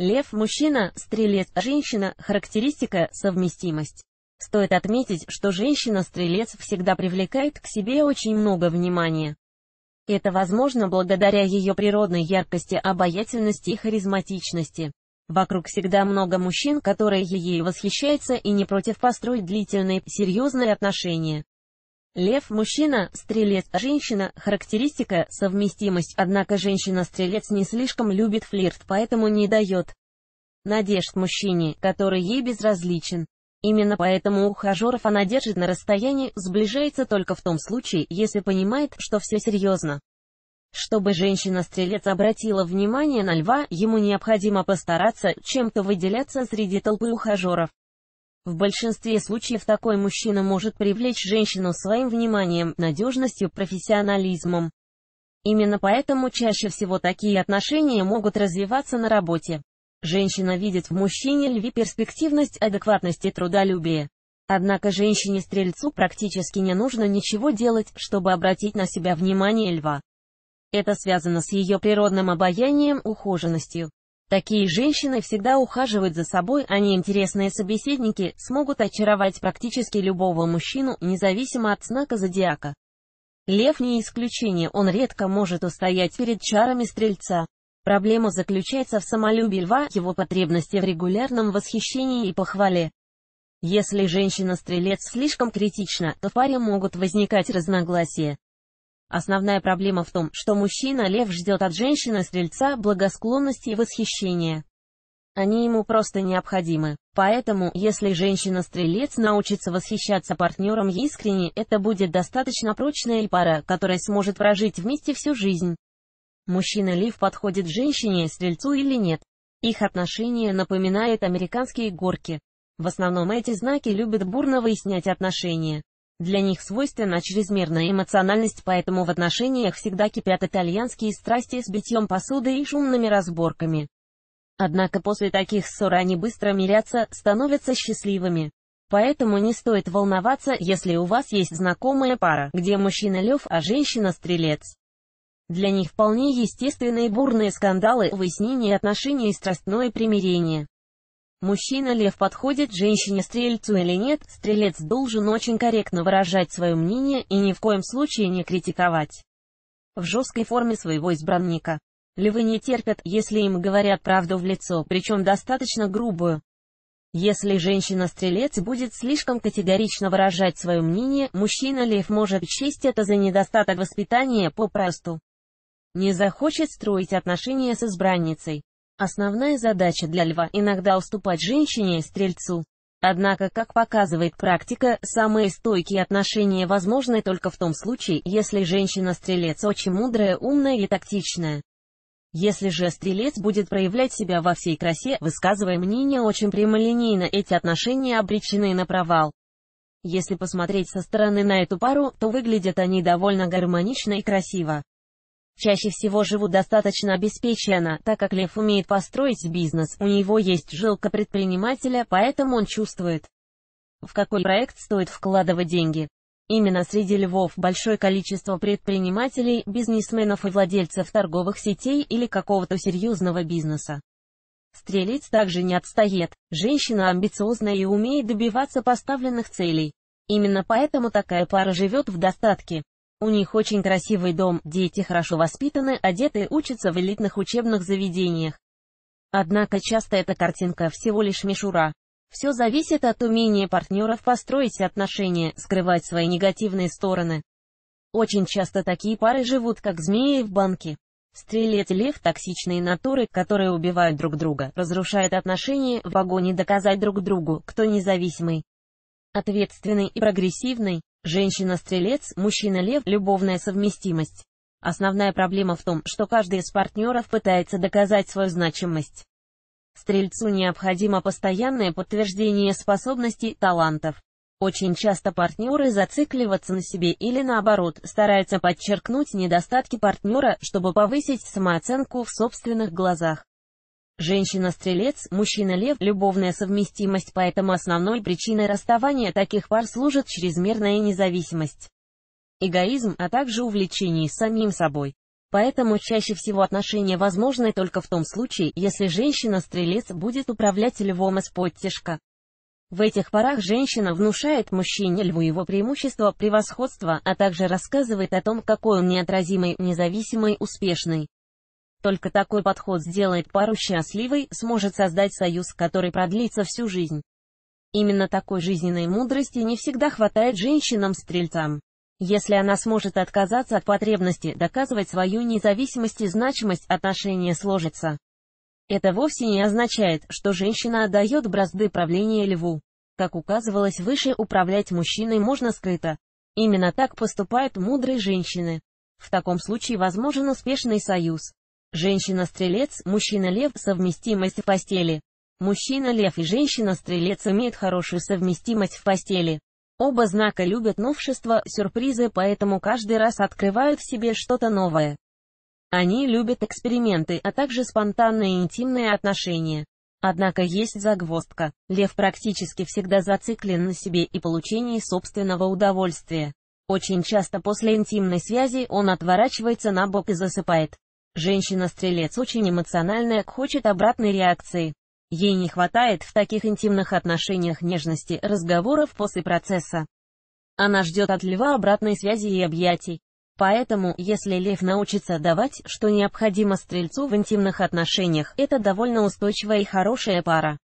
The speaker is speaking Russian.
Лев – мужчина, стрелец – женщина, характеристика – совместимость. Стоит отметить, что женщина-стрелец всегда привлекает к себе очень много внимания. Это возможно благодаря ее природной яркости, обаятельности и харизматичности. Вокруг всегда много мужчин, которые ей восхищаются и не против построить длительные, серьезные отношения. Лев – мужчина, стрелец – женщина, характеристика – совместимость, однако женщина-стрелец не слишком любит флирт, поэтому не дает надежд мужчине, который ей безразличен. Именно поэтому ухажеров она держит на расстоянии, сближается только в том случае, если понимает, что все серьезно. Чтобы женщина-стрелец обратила внимание на льва, ему необходимо постараться чем-то выделяться среди толпы ухажеров. В большинстве случаев такой мужчина может привлечь женщину своим вниманием, надежностью, профессионализмом. Именно поэтому чаще всего такие отношения могут развиваться на работе. Женщина видит в мужчине льви перспективность, адекватность и трудолюбие. Однако женщине-стрельцу практически не нужно ничего делать, чтобы обратить на себя внимание льва. Это связано с ее природным обаянием, ухоженностью. Такие женщины всегда ухаживают за собой, они а интересные собеседники, смогут очаровать практически любого мужчину, независимо от знака зодиака. Лев не исключение, он редко может устоять перед чарами стрельца. Проблема заключается в самолюбии льва, его потребности в регулярном восхищении и похвале. Если женщина-стрелец слишком критична, то в паре могут возникать разногласия. Основная проблема в том, что мужчина-лев ждет от женщины-стрельца благосклонности и восхищения. Они ему просто необходимы. Поэтому, если женщина-стрелец научится восхищаться партнером искренне, это будет достаточно прочная пара, которая сможет прожить вместе всю жизнь. Мужчина-лев подходит женщине-стрельцу или нет. Их отношения напоминают американские горки. В основном эти знаки любят бурно выяснять отношения. Для них свойственна чрезмерная эмоциональность, поэтому в отношениях всегда кипят итальянские страсти с битьем посуды и шумными разборками. Однако после таких ссор они быстро мирятся, становятся счастливыми. Поэтому не стоит волноваться, если у вас есть знакомая пара, где мужчина лев, а женщина стрелец. Для них вполне естественные бурные скандалы, выяснение отношений и страстное примирение. Мужчина лев подходит женщине-стрельцу или нет, стрелец должен очень корректно выражать свое мнение и ни в коем случае не критиковать в жесткой форме своего избранника. Львы не терпят, если им говорят правду в лицо, причем достаточно грубую. Если женщина-стрелец будет слишком категорично выражать свое мнение, мужчина-лев может честь это за недостаток воспитания попросту. Не захочет строить отношения с избранницей. Основная задача для льва – иногда уступать женщине-стрельцу. и Однако, как показывает практика, самые стойкие отношения возможны только в том случае, если женщина-стрелец очень мудрая, умная и тактичная. Если же стрелец будет проявлять себя во всей красе, высказывая мнение очень прямолинейно, эти отношения обречены на провал. Если посмотреть со стороны на эту пару, то выглядят они довольно гармонично и красиво. Чаще всего живут достаточно обеспеченно, так как Лев умеет построить бизнес, у него есть жилка предпринимателя, поэтому он чувствует, в какой проект стоит вкладывать деньги. Именно среди львов большое количество предпринимателей, бизнесменов и владельцев торговых сетей или какого-то серьезного бизнеса. Стрелец также не отстает. Женщина амбициозная и умеет добиваться поставленных целей. Именно поэтому такая пара живет в достатке. У них очень красивый дом, дети хорошо воспитаны, одеты, учатся в элитных учебных заведениях. Однако часто эта картинка всего лишь мишура. Все зависит от умения партнеров построить отношения, скрывать свои негативные стороны. Очень часто такие пары живут как змеи в банке. Стрелец лев – токсичные натуры, которые убивают друг друга, разрушают отношения в погоне доказать друг другу, кто независимый, ответственный и прогрессивный. Женщина-стрелец, мужчина-лев, любовная совместимость. Основная проблема в том, что каждый из партнеров пытается доказать свою значимость. Стрельцу необходимо постоянное подтверждение способностей, талантов. Очень часто партнеры зацикливаться на себе или наоборот, стараются подчеркнуть недостатки партнера, чтобы повысить самооценку в собственных глазах. Женщина-стрелец, мужчина-лев, любовная совместимость, поэтому основной причиной расставания таких пар служит чрезмерная независимость, эгоизм, а также увлечение самим собой. Поэтому чаще всего отношения возможны только в том случае, если женщина-стрелец будет управлять львом из-под тяжка. В этих парах женщина внушает мужчине льву его преимущество, превосходство, а также рассказывает о том, какой он неотразимый, независимый, успешный. Только такой подход сделает пару счастливой, сможет создать союз, который продлится всю жизнь. Именно такой жизненной мудрости не всегда хватает женщинам-стрельцам. Если она сможет отказаться от потребности доказывать свою независимость и значимость, отношения сложится. Это вовсе не означает, что женщина отдает бразды правления льву. Как указывалось выше, управлять мужчиной можно скрыто. Именно так поступают мудрые женщины. В таком случае возможен успешный союз. Женщина-стрелец, мужчина-лев, совместимость в постели. Мужчина-лев и женщина-стрелец имеют хорошую совместимость в постели. Оба знака любят новшества, сюрпризы, поэтому каждый раз открывают в себе что-то новое. Они любят эксперименты, а также спонтанные интимные отношения. Однако есть загвоздка. Лев практически всегда зациклен на себе и получении собственного удовольствия. Очень часто после интимной связи он отворачивается на бок и засыпает. Женщина-стрелец очень эмоциональная, хочет обратной реакции. Ей не хватает в таких интимных отношениях нежности, разговоров после процесса. Она ждет от льва обратной связи и объятий. Поэтому, если лев научится давать, что необходимо стрельцу в интимных отношениях, это довольно устойчивая и хорошая пара.